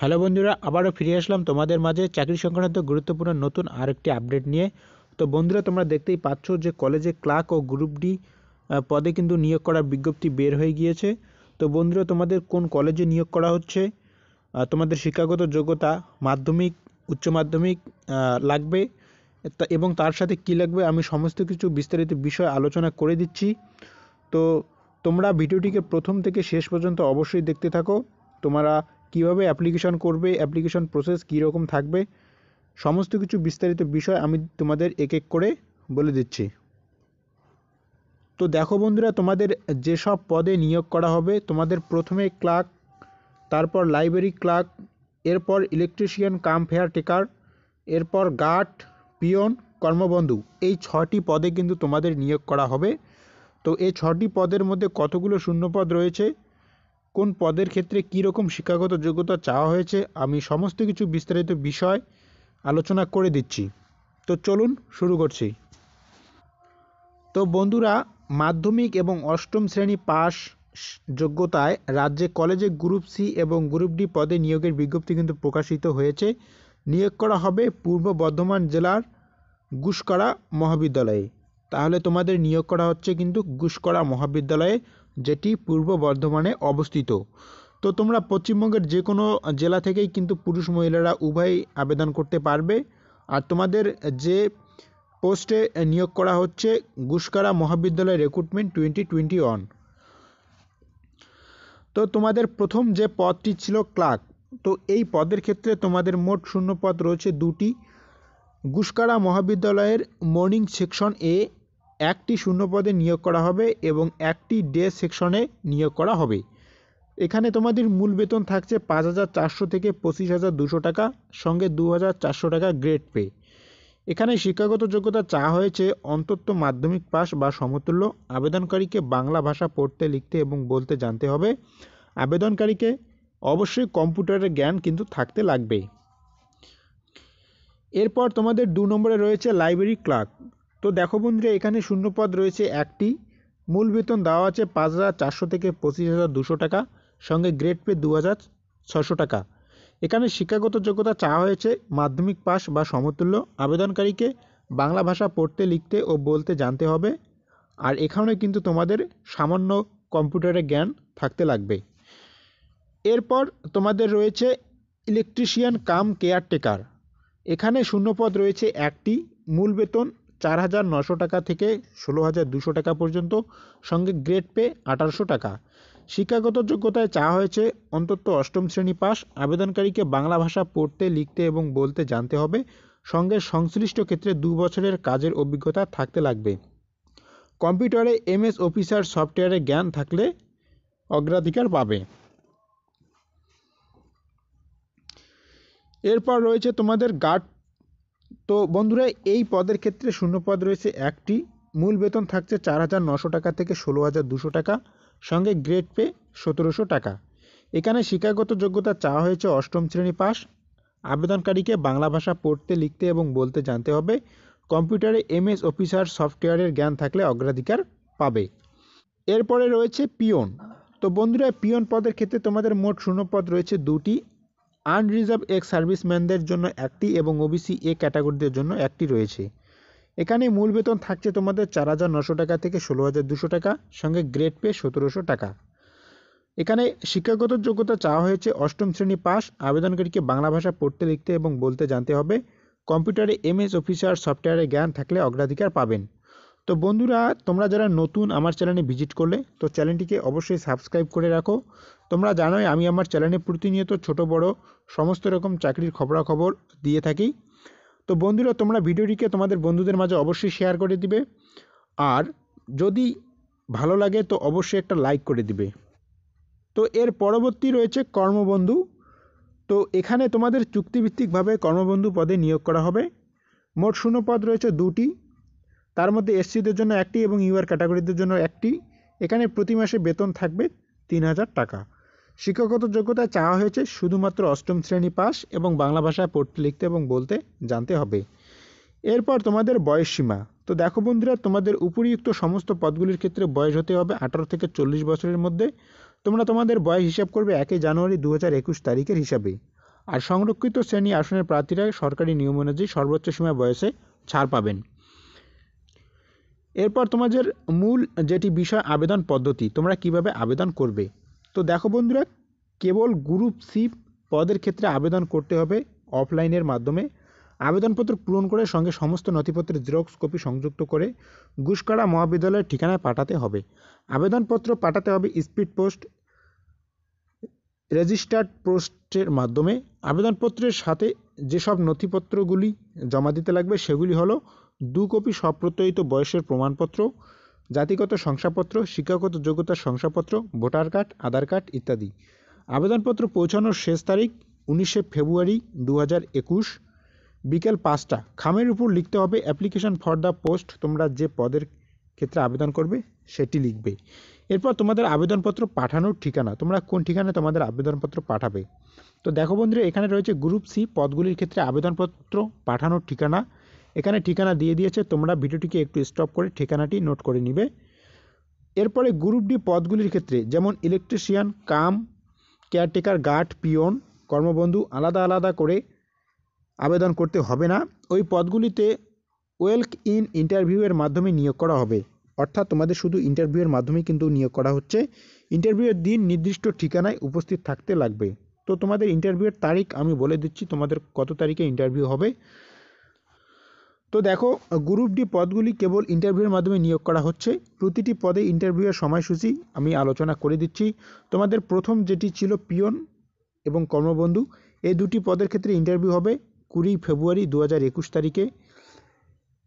hello বন্ধুরা আবারও ফিরে আসলাম তোমাদের মাঝে চাকরি সংক্রান্ত গুরুত্বপূর্ণ নতুন আরেকটি আপডেট নিয়ে তো বন্ধুরা তোমরা দেখতেই পাচ্ছ যে কলেজে ক্লার্ক ও গ্রুপ ডি পদে কিন্তু নিয়োগ করার বিজ্ঞপ্তি বের হয়ে গিয়েছে তো বন্ধুরা তোমাদের কোন কলেজে নিয়োগ করা হচ্ছে তোমাদের শিক্ষাগত যোগ্যতা মাধ্যমিক উচ্চ মাধ্যমিক লাগবে এবং তার সাথে কি লাগবে আমি সমস্ত কিছু বিস্তারিত বিষয় আলোচনা করে দিচ্ছি তো তোমরা ভিডিওটিকে প্রথম থেকে শেষ পর্যন্ত অবশ্যই দেখতে থাকো তোমরা কিভাবে অ্যাপ্লিকেশন করবে অ্যাপ্লিকেশন প্রসেস কীরকম থাকবে সমস্ত কিছু বিস্তারিত বিষয় আমি তোমাদের এক এক করে বলে দিচ্ছি তো দেখো বন্ধুরা তোমাদের যেসব পদে নিয়োগ করা হবে তোমাদের প্রথমে ক্লার্ক তারপর লাইব্রেরি ক্লার্ক এরপর ইলেকট্রিশিয়ান কাম ফেয়ার টেকার এরপর গার্ড পিয়ন কর্মবন্ধু এই ছটি পদে কিন্তু তোমাদের নিয়োগ করা হবে তো এই ছটি পদের মধ্যে কতগুলো শূন্যপদ রয়েছে কোন পদের ক্ষেত্রে কী রকম শিক্ষাগত যোগ্যতা চাওয়া হয়েছে আমি সমস্ত কিছু বিস্তারিত বিষয় আলোচনা করে দিচ্ছি তো চলুন শুরু করছি তো বন্ধুরা মাধ্যমিক এবং অষ্টম শ্রেণী পাস যোগ্যতায় রাজ্যে কলেজে গ্রুপ সি এবং গ্রুপ ডি পদে নিয়োগের বিজ্ঞপ্তি কিন্তু প্রকাশিত হয়েছে নিয়োগ করা হবে পূর্ব বর্ধমান জেলার গুসকড়া মহাবিদ্যালয়ে তাহলে তোমাদের নিয়োগ করা হচ্ছে কিন্তু গুসকড়া মহাবিদ্যালয়ে যেটি পূর্ব বর্ধমানে অবস্থিত তো তোমরা পশ্চিমবঙ্গের যে কোনো জেলা থেকেই কিন্তু পুরুষ মহিলারা উভয়ই আবেদন করতে পারবে আর তোমাদের যে পোস্টে নিয়োগ করা হচ্ছে গুসকারা মহাবিদ্যালয় রেক্রুটমেন্ট টোয়েন্টি টোয়েন্টি ওয়ান তো তোমাদের প্রথম যে পদটি ছিল ক্লার্ক তো এই পদের ক্ষেত্রে তোমাদের মোট শূন্য পদ রয়েছে দুটি গুসকারা মহাবিদ্যালয়ের মর্নিং সেকশন এ একটি শূন্যপদে নিয়োগ করা হবে এবং একটি ডে সেকশনে নিয়োগ করা হবে এখানে তোমাদের মূল বেতন থাকছে পাঁচ হাজার চারশো থেকে পঁচিশ হাজার দুশো টাকা সঙ্গে দু হাজার চারশো টাকা গ্রেড পে এখানে শিক্ষাগত যোগ্যতা চা হয়েছে অন্তত মাধ্যমিক পাস বা সমতুল্য আবেদনকারীকে বাংলা ভাষা পড়তে লিখতে এবং বলতে জানতে হবে আবেদনকারীকে অবশ্যই কম্পিউটারের জ্ঞান কিন্তু থাকতে লাগবে এরপর তোমাদের দু নম্বরে রয়েছে লাইব্রেরি ক্লার্ক তো দেখো বন্ধুরা এখানে শূন্যপদ রয়েছে একটি মূল বেতন দেওয়া আছে পাঁচ হাজার চারশো থেকে পঁচিশ হাজার দুশো টাকা সঙ্গে গ্রেড পে দু হাজার ছশো টাকা এখানে শিক্ষাগত যোগ্যতা চাওয়া হয়েছে মাধ্যমিক পাস বা সমতুল্য আবেদনকারীকে বাংলা ভাষা পড়তে লিখতে ও বলতে জানতে হবে আর এখানে কিন্তু তোমাদের সামান্য কম্পিউটারের জ্ঞান থাকতে লাগবে এরপর তোমাদের রয়েছে ইলেকট্রিশিয়ান কাম কেয়ারটেকার এখানে শূন্যপদ রয়েছে একটি মূল বেতন চার হাজার নশো টাকা থেকে ষোলো হাজার দুশো টাকা পর্যন্ত সঙ্গে গ্রেড পে আঠারোশো টাকা শিক্ষাগত যোগ্যতায় চা হয়েছে অন্তত অষ্টম শ্রেণী পাস আবেদনকারীকে বাংলা ভাষা পড়তে লিখতে এবং বলতে জানতে হবে সঙ্গে সংশ্লিষ্ট ক্ষেত্রে দু বছরের কাজের অভিজ্ঞতা থাকতে লাগবে কম্পিউটারে এমএস অফিসার সফটওয়্যারে জ্ঞান থাকলে অগ্রাধিকার পাবে এরপর রয়েছে তোমাদের গার্ড তো বন্ধুরা এই পদের ক্ষেত্রে শূন্য পদ রয়েছে একটি মূল বেতন থাকছে চার হাজার নশো টাকা থেকে ষোলো হাজার দুশো টাকা সঙ্গে গ্রেড পে সতেরোশো টাকা এখানে শিক্ষাগত যোগ্যতা চাওয়া হয়েছে অষ্টম শ্রেণী পাস আবেদনকারীকে বাংলা ভাষা পড়তে লিখতে এবং বলতে জানতে হবে কম্পিউটারে এমএস অফিসার সফটওয়্যারের জ্ঞান থাকলে অগ্রাধিকার পাবে এরপরে রয়েছে পিয়ন তো বন্ধুরা পিয়ন পদের ক্ষেত্রে তোমাদের মোট শূন্য পদ রয়েছে দুটি আনরিজার্ভ এক সার্ভিসম্যানদের জন্য একটি এবং ওবিসি এ ক্যাটাগরিদের জন্য একটি রয়েছে এখানে মূল বেতন থাকছে তোমাদের চার হাজার নশো টাকা থেকে ষোলো হাজার দুশো টাকা সঙ্গে গ্রেড পে সতেরোশো টাকা এখানে শিক্ষাগত যোগ্যতা চাওয়া হয়েছে অষ্টম শ্রেণী পাস আবেদনকারীকে বাংলা ভাষা পড়তে লিখতে এবং বলতে জানতে হবে কম্পিউটারে এমএস অফিসার সফটওয়্যারে জ্ঞান থাকলে অগ্রাধিকার পাবেন তো বন্ধুরা তোমরা যারা নতুন আমার চ্যানেলে ভিজিট করলে তো চ্যানেলটিকে অবশ্যই সাবস্ক্রাইব করে রাখো তোমরা জানোই আমি আমার চ্যানেলে প্রতিনিয়ত ছোট বড় সমস্ত রকম চাকরির খবরাখবর দিয়ে থাকি তো বন্ধুরা তোমরা ভিডিওটিকে তোমাদের বন্ধুদের মাঝে অবশ্যই শেয়ার করে দিবে আর যদি ভালো লাগে তো অবশ্যই একটা লাইক করে দিবে তো এর পরবর্তী রয়েছে কর্মবন্ধু তো এখানে তোমাদের চুক্তিভিত্তিকভাবে কর্মবন্ধু পদে নিয়োগ করা হবে মোট শূন্য পদ রয়েছে দুটি তার মধ্যে এসসিদের জন্য একটি এবং ইউআর ক্যাটাগরিদের জন্য একটি এখানে প্রতি মাসে বেতন থাকবে তিন হাজার টাকা শিক্ষাগত যোগ্যতায় চাওয়া হয়েছে শুধুমাত্র অষ্টম শ্রেণী পাস এবং বাংলা ভাষায় পড়তে লিখতে এবং বলতে জানতে হবে এরপর তোমাদের বয়স সীমা তো দেখো বন্ধুরা তোমাদের উপরিযুক্ত সমস্ত পদগুলির ক্ষেত্রে বয়স হতে হবে আঠারো থেকে চল্লিশ বছরের মধ্যে তোমরা তোমাদের বয়স হিসাব করবে একই জানুয়ারি দু হাজার একুশ তারিখের হিসাবে আর সংরক্ষিত শ্রেণী আসনের প্রার্থীরা সরকারি নিয়ম অনুযায়ী সর্বোচ্চ সীমা বয়সে ছাড় পাবেন এরপর তোমাদের মূল যেটি বিষয় আবেদন পদ্ধতি তোমরা কিভাবে আবেদন করবে তো দেখো বন্ধুরা কেবল গ্রুপ সি পদের ক্ষেত্রে আবেদন করতে হবে অফলাইনের মাধ্যমে আবেদনপত্র পূরণ করে সঙ্গে সমস্ত নথিপত্রের জেরক্স কপি সংযুক্ত করে গুসকাড়া মহাবিদ্যালয়ের ঠিকানায় পাঠাতে হবে আবেদনপত্র পাঠাতে হবে স্পিড পোস্ট রেজিস্টার্ড পোস্টের মাধ্যমে আবেদনপত্রের সাথে যেসব নথিপত্রগুলি জমা দিতে লাগবে সেগুলি হলো দু কপি সপ্রত্যয়িত বয়সের প্রমাণপত্র জাতিগত শংসাপত্র শিক্ষাগত যোগ্যতার শংসাপত্র ভোটার কার্ড আধার কার্ড ইত্যাদি আবেদনপত্র পৌঁছানোর শেষ তারিখ উনিশে ফেব্রুয়ারি দু হাজার একুশ বিকেল পাঁচটা খামের উপর লিখতে হবে অ্যাপ্লিকেশান ফর দ্য পোস্ট তোমরা যে পদের ক্ষেত্রে আবেদন করবে সেটি লিখবে এরপর তোমাদের আবেদনপত্র পাঠানোর ঠিকানা তোমরা কোন ঠিকানায় তোমাদের আবেদনপত্র পাঠাবে তো দেখো বন্ধুরা এখানে রয়েছে গ্রুপ সি পদগুলির ক্ষেত্রে আবেদনপত্র পাঠানোর ঠিকানা এখানে ঠিকানা দিয়ে দিয়েছে তোমরা ভিডিওটিকে একটু স্টপ করে ঠিকানাটি নোট করে নিবে এরপরে গ্রুপ ডি পদগুলির ক্ষেত্রে যেমন electrician cum caretaker guard peon কর্মবন্ধু আলাদা আলাদা করে আবেদন করতে হবে না ওই পদগুলিতে ওয়েলক ইন ইন্টারভিউয়ের মাধ্যমে নিয়োগ করা হবে অর্থাৎ তোমাদের শুধু ইন্টারভিউয়ের মাধ্যমে কিন্তু নিয়োগ করা হচ্ছে ইন্টারভিউয়ের দিন নির্দিষ্ট ঠিকানায় উপস্থিত থাকতে লাগবে তো তোমাদের ইন্টারভিউয়ের তারিখ আমি বলে দিচ্ছি তোমাদের কত তারিখে ইন্টারভিউ হবে তো দেখো গ্রুপ ডি পদগুলি কেবল ইন্টারভিউয়ের মাধ্যমে নিয়োগ করা হচ্ছে প্রতিটি পদে ইন্টারভিউয়ের সময়সূচি আমি আলোচনা করে দিচ্ছি তোমাদের প্রথম যেটি ছিল পিয়ন এবং কর্মবন্ধু এই দুটি পদের ক্ষেত্রে ইন্টারভিউ হবে কুড়ি ফেব্রুয়ারি দু একুশ তারিখে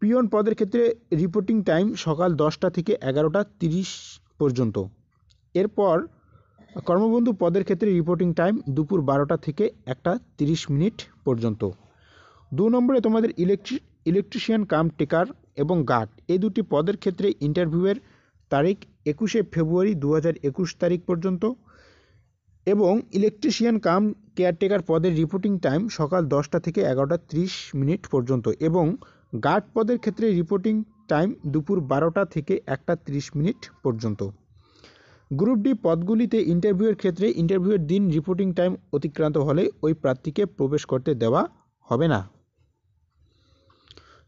পিয়ন পদের ক্ষেত্রে রিপোর্টিং টাইম সকাল দশটা থেকে এগারোটা তিরিশ পর্যন্ত এরপর কর্মবন্ধু পদের ক্ষেত্রে রিপোর্টিং টাইম দুপুর বারোটা থেকে একটা তিরিশ মিনিট পর্যন্ত দু নম্বরে তোমাদের ইলেকট্রিক ইলেকট্রিশিয়ান কাম টেকার এবং গার্ড এই দুটি পদের ক্ষেত্রে ইন্টারভিউয়ের তারিখ একুশে ফেব্রুয়ারি দু তারিখ পর্যন্ত এবং ইলেকট্রিশিয়ান কাম কেয়ারটেকার পদের রিপোর্টিং টাইম সকাল দশটা থেকে এগারোটা ত্রিশ মিনিট পর্যন্ত এবং গার্ড পদের ক্ষেত্রে রিপোর্টিং টাইম দুপুর বারোটা থেকে একটা ত্রিশ মিনিট পর্যন্ত গ্রুপ ডি পদগুলিতে ইন্টারভিউয়ের ক্ষেত্রে ইন্টারভিউয়ের দিন রিপোর্টিং টাইম অতিক্রান্ত হলে ওই প্রার্থীকে প্রবেশ করতে দেওয়া হবে না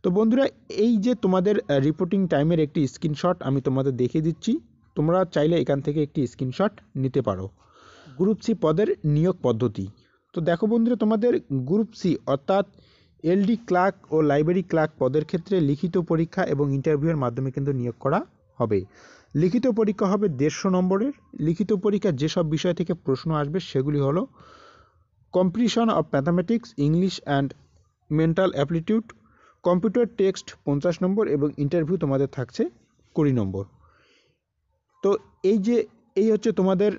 তো বন্ধুরা এই যে তোমাদের রিপোর্টিং টাইমের একটি স্ক্রিনশট আমি তোমাদের দেখিয়ে দিচ্ছি তোমরা চাইলে এখান থেকে একটি স্ক্রিনশট নিতে পারো গ্রুপ সি পদের নিয়োগ পদ্ধতি তো দেখো বন্ধুরা তোমাদের গ্রুপ সি অর্থাৎ এলডি ক্লার্ক ও লাইব্রেরি ক্লার্ক পদের ক্ষেত্রে লিখিত পরীক্ষা এবং ইন্টারভিউয়ের মাধ্যমে কিন্তু নিয়োগ করা হবে লিখিত পরীক্ষা হবে দেড়শো নম্বরের লিখিত পরীক্ষা যেসব বিষয় থেকে প্রশ্ন আসবে সেগুলি হলো competition of mathematics English and mental aptitude computer text পঞ্চাশ নম্বর এবং ইন্টারভিউ তোমাদের থাকছে কুড়ি নম্বর তো এই যে এই হচ্ছে তোমাদের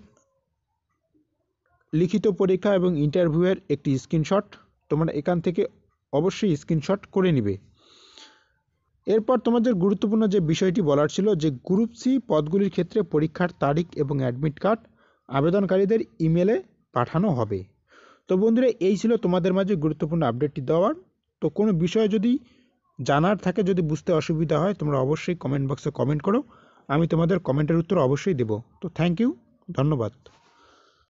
লিখিত পরীক্ষা এবং ইন্টারভিউয়ের একটি স্ক্রিনশট তোমরা এখান থেকে অবশ্যই স্ক্রিনশট করে নিবে এরপর তোমাদের গুরুত্বপূর্ণ যে বিষয়টি বলার ছিল যে গ্রুপ সি পদগুলির ক্ষেত্রে পরীক্ষার তারিখ এবং অ্যাডমিট কার্ড আবেদনকারীদের ইমেলে পাঠানো হবে তো বন্ধুরা এই ছিল তোমাদের মাঝে গুরুত্বপূর্ণ আপডেটটি দেওয়ার তো কোনো বিষয় যদি জানার থাকে যদি বুঝতে অসুবিধা হয় তোমরা অবশ্যই কমেন্ট বক্সে কমেন্ট করো আমি তোমাদের কমেন্টের উত্তর অবশ্যই দেব তো থ্যাংক ইউ ধন্যবাদ